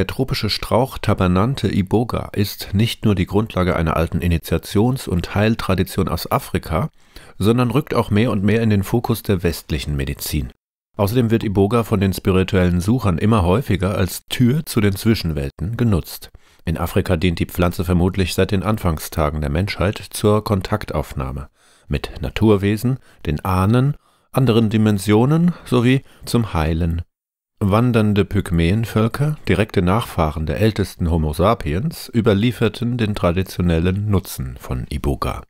Der tropische Strauch Tabernante iboga ist nicht nur die Grundlage einer alten Initiations- und Heiltradition aus Afrika, sondern rückt auch mehr und mehr in den Fokus der westlichen Medizin. Außerdem wird Iboga von den spirituellen Suchern immer häufiger als Tür zu den Zwischenwelten genutzt. In Afrika dient die Pflanze vermutlich seit den Anfangstagen der Menschheit zur Kontaktaufnahme mit Naturwesen, den Ahnen, anderen Dimensionen sowie zum Heilen Wandernde Pygmäenvölker, direkte Nachfahren der ältesten Homo sapiens, überlieferten den traditionellen Nutzen von Iboga.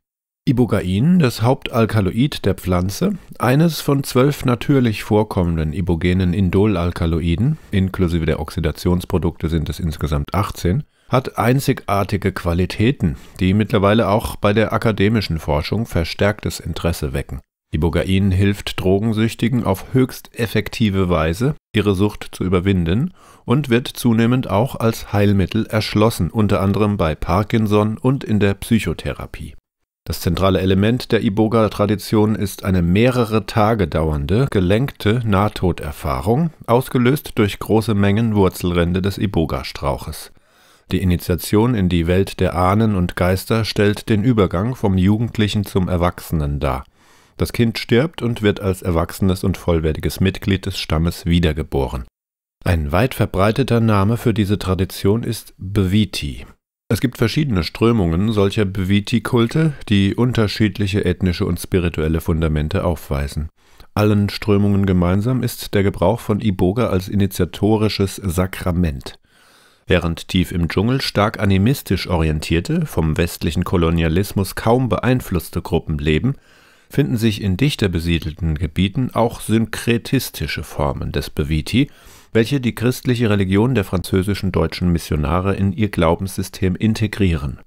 Ibogain, das Hauptalkaloid der Pflanze, eines von zwölf natürlich vorkommenden ibogenen Indolalkaloiden, inklusive der Oxidationsprodukte sind es insgesamt 18, hat einzigartige Qualitäten, die mittlerweile auch bei der akademischen Forschung verstärktes Interesse wecken. Ibogain hilft Drogensüchtigen auf höchst effektive Weise, ihre Sucht zu überwinden und wird zunehmend auch als Heilmittel erschlossen, unter anderem bei Parkinson und in der Psychotherapie. Das zentrale Element der Iboga-Tradition ist eine mehrere Tage dauernde, gelenkte Nahtoderfahrung, ausgelöst durch große Mengen Wurzelrinde des Iboga-Strauches. Die Initiation in die Welt der Ahnen und Geister stellt den Übergang vom Jugendlichen zum Erwachsenen dar. Das Kind stirbt und wird als erwachsenes und vollwertiges Mitglied des Stammes wiedergeboren. Ein weit verbreiteter Name für diese Tradition ist Beviti. Es gibt verschiedene Strömungen solcher Beviti-Kulte, die unterschiedliche ethnische und spirituelle Fundamente aufweisen. Allen Strömungen gemeinsam ist der Gebrauch von Iboga als initiatorisches Sakrament. Während tief im Dschungel stark animistisch orientierte, vom westlichen Kolonialismus kaum beeinflusste Gruppen leben, finden sich in dichter besiedelten Gebieten auch synkretistische Formen des Beviti, welche die christliche Religion der französischen deutschen Missionare in ihr Glaubenssystem integrieren.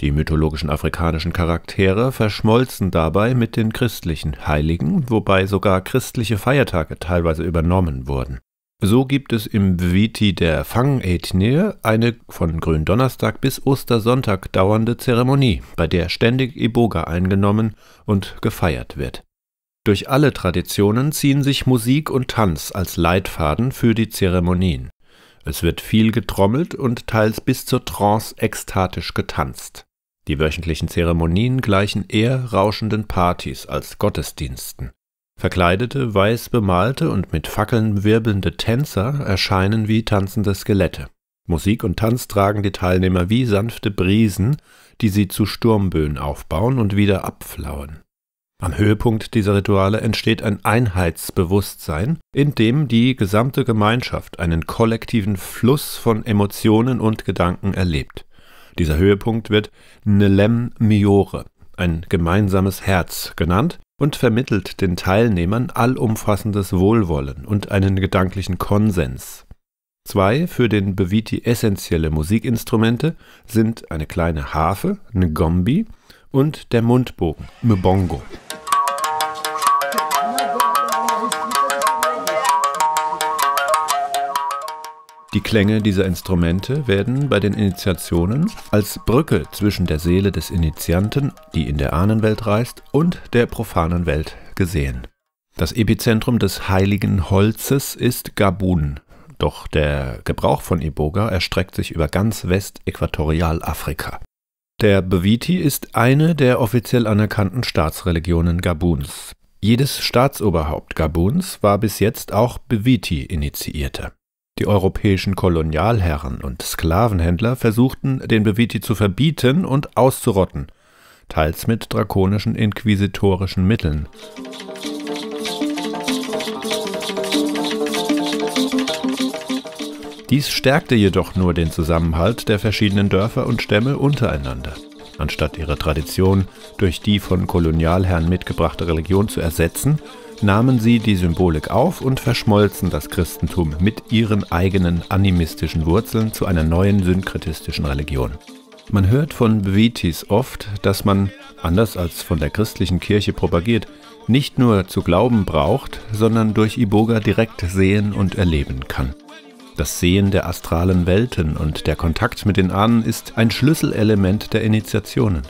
Die mythologischen afrikanischen Charaktere verschmolzen dabei mit den christlichen Heiligen, wobei sogar christliche Feiertage teilweise übernommen wurden. So gibt es im Viti der Fangethnie eine von Gründonnerstag bis Ostersonntag dauernde Zeremonie, bei der ständig Iboga eingenommen und gefeiert wird. Durch alle Traditionen ziehen sich Musik und Tanz als Leitfaden für die Zeremonien. Es wird viel getrommelt und teils bis zur Trance ekstatisch getanzt. Die wöchentlichen Zeremonien gleichen eher rauschenden Partys als Gottesdiensten. Verkleidete, weiß bemalte und mit Fackeln wirbelnde Tänzer erscheinen wie tanzende Skelette. Musik und Tanz tragen die Teilnehmer wie sanfte Brisen, die sie zu Sturmböen aufbauen und wieder abflauen. Am Höhepunkt dieser Rituale entsteht ein Einheitsbewusstsein, in dem die gesamte Gemeinschaft einen kollektiven Fluss von Emotionen und Gedanken erlebt. Dieser Höhepunkt wird Nelem Miore, ein gemeinsames Herz genannt, und vermittelt den Teilnehmern allumfassendes Wohlwollen und einen gedanklichen Konsens. Zwei für den Beviti essentielle Musikinstrumente sind eine kleine Harfe, Ngombi, und der Mundbogen, Mbongo. Die Klänge dieser Instrumente werden bei den Initiationen als Brücke zwischen der Seele des Initianten, die in der Ahnenwelt reist, und der profanen Welt gesehen. Das Epizentrum des heiligen Holzes ist Gabun, doch der Gebrauch von Iboga erstreckt sich über ganz West-Äquatorialafrika. Der Beviti ist eine der offiziell anerkannten Staatsreligionen Gabuns. Jedes Staatsoberhaupt Gabuns war bis jetzt auch beviti initiierte die europäischen Kolonialherren und Sklavenhändler versuchten, den Beviti zu verbieten und auszurotten, teils mit drakonischen inquisitorischen Mitteln. Dies stärkte jedoch nur den Zusammenhalt der verschiedenen Dörfer und Stämme untereinander. Anstatt ihre Tradition durch die von Kolonialherren mitgebrachte Religion zu ersetzen, nahmen sie die Symbolik auf und verschmolzen das Christentum mit ihren eigenen animistischen Wurzeln zu einer neuen synkretistischen Religion. Man hört von Bevitis oft, dass man, anders als von der christlichen Kirche propagiert, nicht nur zu glauben braucht, sondern durch Iboga direkt sehen und erleben kann. Das Sehen der astralen Welten und der Kontakt mit den Ahnen ist ein Schlüsselelement der Initiationen.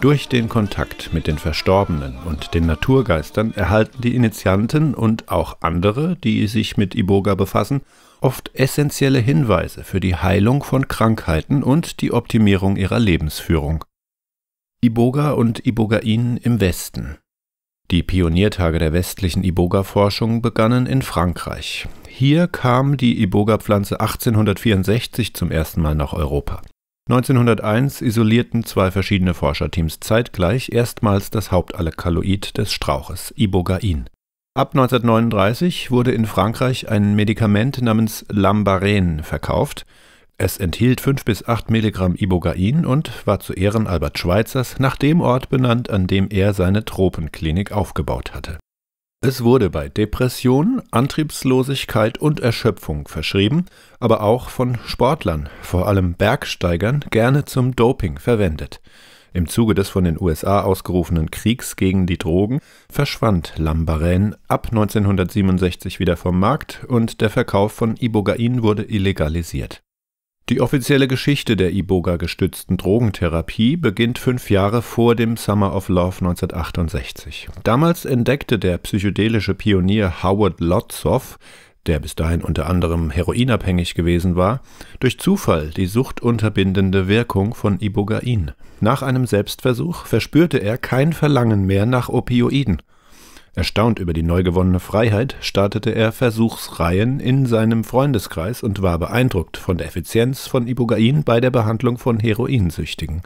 Durch den Kontakt mit den Verstorbenen und den Naturgeistern erhalten die Initianten und auch andere, die sich mit Iboga befassen, oft essentielle Hinweise für die Heilung von Krankheiten und die Optimierung ihrer Lebensführung. Iboga und Ibogain im Westen Die Pioniertage der westlichen Iboga-Forschung begannen in Frankreich. Hier kam die Iboga-Pflanze 1864 zum ersten Mal nach Europa. 1901 isolierten zwei verschiedene Forscherteams zeitgleich erstmals das Hauptalkaloid des Strauches, Ibogain. Ab 1939 wurde in Frankreich ein Medikament namens Lambaren verkauft. Es enthielt 5 bis 8 Milligramm Ibogain und war zu Ehren Albert Schweitzers nach dem Ort benannt, an dem er seine Tropenklinik aufgebaut hatte es wurde bei Depressionen, Antriebslosigkeit und Erschöpfung verschrieben, aber auch von Sportlern, vor allem Bergsteigern, gerne zum Doping verwendet. Im Zuge des von den USA ausgerufenen Kriegs gegen die Drogen verschwand Lambaren ab 1967 wieder vom Markt und der Verkauf von Ibogain wurde illegalisiert die offizielle Geschichte der Iboga-gestützten Drogentherapie beginnt fünf Jahre vor dem Summer of Love 1968. Damals entdeckte der psychedelische Pionier Howard Lotsoff, der bis dahin unter anderem heroinabhängig gewesen war, durch Zufall die suchtunterbindende Wirkung von Ibogain. Nach einem Selbstversuch verspürte er kein Verlangen mehr nach Opioiden. Erstaunt über die neu gewonnene Freiheit startete er Versuchsreihen in seinem Freundeskreis und war beeindruckt von der Effizienz von Ibogain bei der Behandlung von Heroinsüchtigen.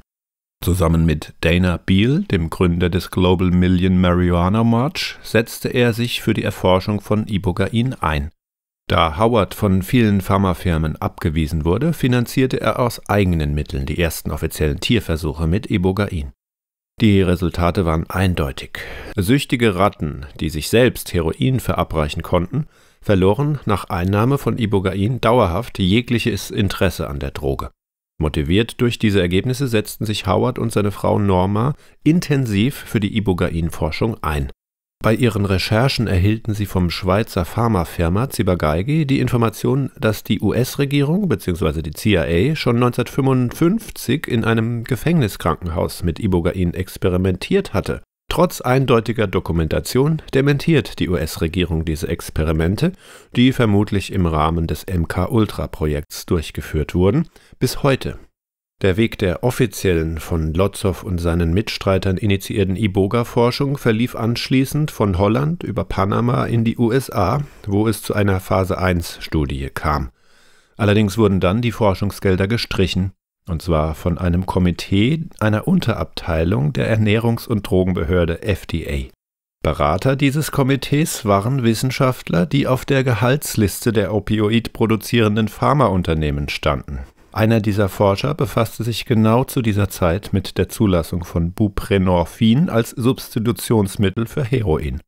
Zusammen mit Dana Beale, dem Gründer des Global Million Marijuana March, setzte er sich für die Erforschung von Ibogain ein. Da Howard von vielen Pharmafirmen abgewiesen wurde, finanzierte er aus eigenen Mitteln die ersten offiziellen Tierversuche mit Ibogain. Die Resultate waren eindeutig. Süchtige Ratten, die sich selbst Heroin verabreichen konnten, verloren nach Einnahme von Ibogain dauerhaft jegliches Interesse an der Droge. Motiviert durch diese Ergebnisse setzten sich Howard und seine Frau Norma intensiv für die Ibogain-Forschung ein. Bei ihren Recherchen erhielten sie vom Schweizer Pharmafirma Ciba-Geigy die Information, dass die US-Regierung bzw. die CIA schon 1955 in einem Gefängniskrankenhaus mit Ibogain experimentiert hatte. Trotz eindeutiger Dokumentation dementiert die US-Regierung diese Experimente, die vermutlich im Rahmen des MK-Ultra-Projekts durchgeführt wurden, bis heute. Der Weg der offiziellen, von Lotzow und seinen Mitstreitern initiierten Iboga-Forschung verlief anschließend von Holland über Panama in die USA, wo es zu einer Phase-1-Studie kam. Allerdings wurden dann die Forschungsgelder gestrichen, und zwar von einem Komitee einer Unterabteilung der Ernährungs- und Drogenbehörde FDA. Berater dieses Komitees waren Wissenschaftler, die auf der Gehaltsliste der opioid produzierenden Pharmaunternehmen standen. Einer dieser Forscher befasste sich genau zu dieser Zeit mit der Zulassung von Buprenorphin als Substitutionsmittel für Heroin.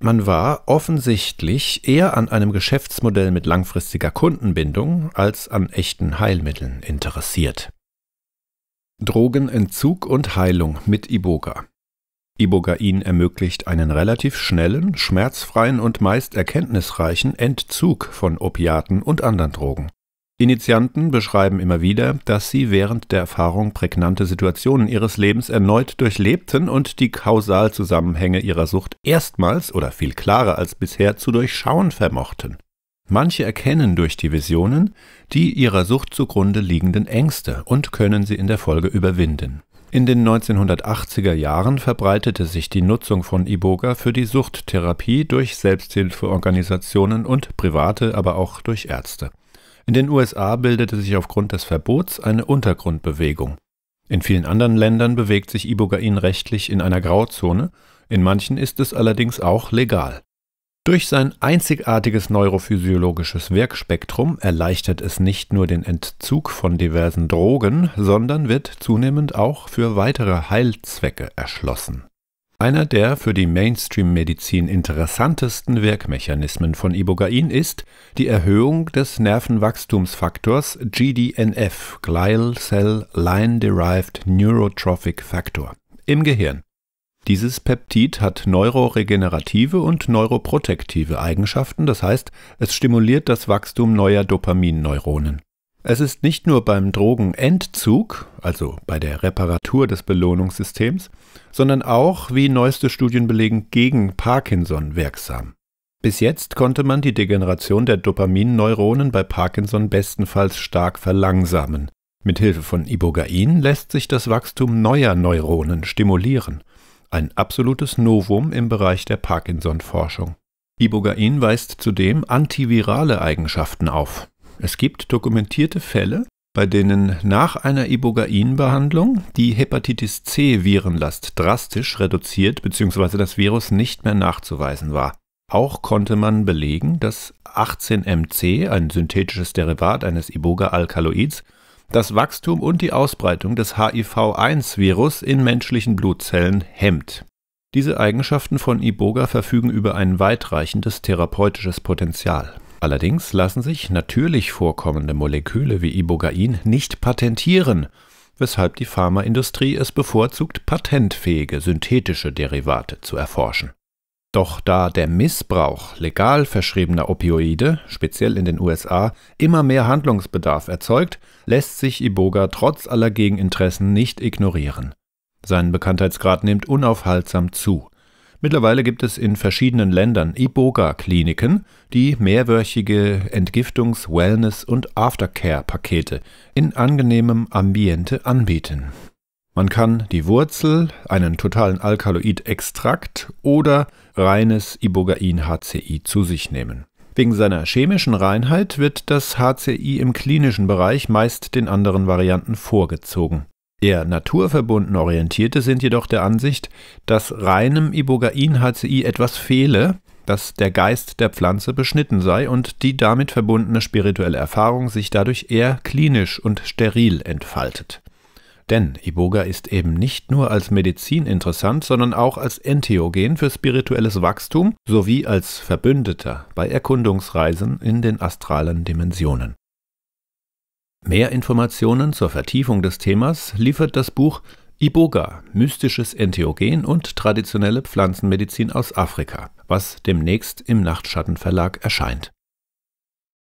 Man war offensichtlich eher an einem Geschäftsmodell mit langfristiger Kundenbindung als an echten Heilmitteln interessiert. Drogenentzug und Heilung mit Iboga. Ibogain ermöglicht einen relativ schnellen, schmerzfreien und meist erkenntnisreichen Entzug von Opiaten und anderen Drogen. Initianten beschreiben immer wieder, dass sie während der Erfahrung prägnante Situationen ihres Lebens erneut durchlebten und die Kausalzusammenhänge ihrer Sucht erstmals oder viel klarer als bisher zu durchschauen vermochten. Manche erkennen durch die Visionen die ihrer Sucht zugrunde liegenden Ängste und können sie in der Folge überwinden. In den 1980er Jahren verbreitete sich die Nutzung von Iboga für die Suchttherapie durch Selbsthilfeorganisationen und private, aber auch durch Ärzte. In den USA bildete sich aufgrund des Verbots eine Untergrundbewegung. In vielen anderen Ländern bewegt sich Ibogain rechtlich in einer Grauzone, in manchen ist es allerdings auch legal. Durch sein einzigartiges neurophysiologisches Wirkspektrum erleichtert es nicht nur den Entzug von diversen Drogen, sondern wird zunehmend auch für weitere Heilzwecke erschlossen. Einer der für die Mainstream-Medizin interessantesten Wirkmechanismen von Ibogain ist die Erhöhung des Nervenwachstumsfaktors GDNF (Glial Cell Line Derived Neurotrophic Factor) im Gehirn. Dieses Peptid hat neuroregenerative und neuroprotektive Eigenschaften, das heißt, es stimuliert das Wachstum neuer Dopaminneuronen es ist nicht nur beim Drogenentzug, also bei der Reparatur des Belohnungssystems, sondern auch, wie neueste Studien belegen, gegen Parkinson wirksam. Bis jetzt konnte man die Degeneration der Dopaminneuronen bei Parkinson bestenfalls stark verlangsamen. Mit Hilfe von Ibogain lässt sich das Wachstum neuer Neuronen stimulieren. Ein absolutes Novum im Bereich der Parkinson-Forschung. Ibogain weist zudem antivirale Eigenschaften auf. Es gibt dokumentierte Fälle, bei denen nach einer Ibogain-Behandlung die Hepatitis C-Virenlast drastisch reduziert bzw. das Virus nicht mehr nachzuweisen war. Auch konnte man belegen, dass 18-MC, ein synthetisches Derivat eines Iboga-Alkaloids, das Wachstum und die Ausbreitung des HIV-1-Virus in menschlichen Blutzellen hemmt. Diese Eigenschaften von Iboga verfügen über ein weitreichendes therapeutisches Potenzial. Allerdings lassen sich natürlich vorkommende Moleküle wie Ibogain nicht patentieren, weshalb die Pharmaindustrie es bevorzugt, patentfähige synthetische Derivate zu erforschen. Doch da der Missbrauch legal verschriebener Opioide, speziell in den USA, immer mehr Handlungsbedarf erzeugt, lässt sich Iboga trotz aller Gegeninteressen nicht ignorieren. Sein Bekanntheitsgrad nimmt unaufhaltsam zu. Mittlerweile gibt es in verschiedenen Ländern Iboga-Kliniken, die mehrwöchige Entgiftungs-, Wellness- und Aftercare-Pakete in angenehmem Ambiente anbieten. Man kann die Wurzel, einen totalen Alkaloid-Extrakt oder reines Ibogain-HCI zu sich nehmen. Wegen seiner chemischen Reinheit wird das HCI im klinischen Bereich meist den anderen Varianten vorgezogen. Eher naturverbunden Orientierte sind jedoch der Ansicht, dass reinem Ibogain-HCI etwas fehle, dass der Geist der Pflanze beschnitten sei und die damit verbundene spirituelle Erfahrung sich dadurch eher klinisch und steril entfaltet. Denn Iboga ist eben nicht nur als Medizin interessant, sondern auch als Entheogen für spirituelles Wachstum sowie als Verbündeter bei Erkundungsreisen in den astralen Dimensionen. Mehr Informationen zur Vertiefung des Themas liefert das Buch Iboga, mystisches Entheogen und traditionelle Pflanzenmedizin aus Afrika, was demnächst im Nachtschatten Verlag erscheint.